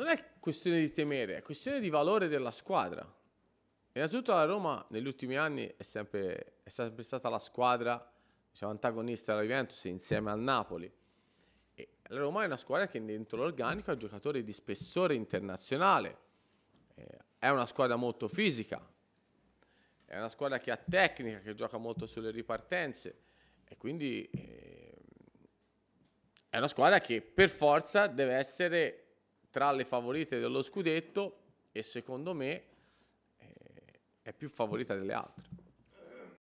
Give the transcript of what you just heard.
non è questione di temere, è questione di valore della squadra. Innanzitutto la Roma negli ultimi anni è sempre, è sempre stata la squadra diciamo, antagonista della Juventus insieme al Napoli. E la Roma è una squadra che dentro l'organico ha giocatori di spessore internazionale, eh, è una squadra molto fisica, è una squadra che ha tecnica, che gioca molto sulle ripartenze e quindi eh, è una squadra che per forza deve essere tra le favorite dello scudetto e secondo me eh, è più favorita delle altre.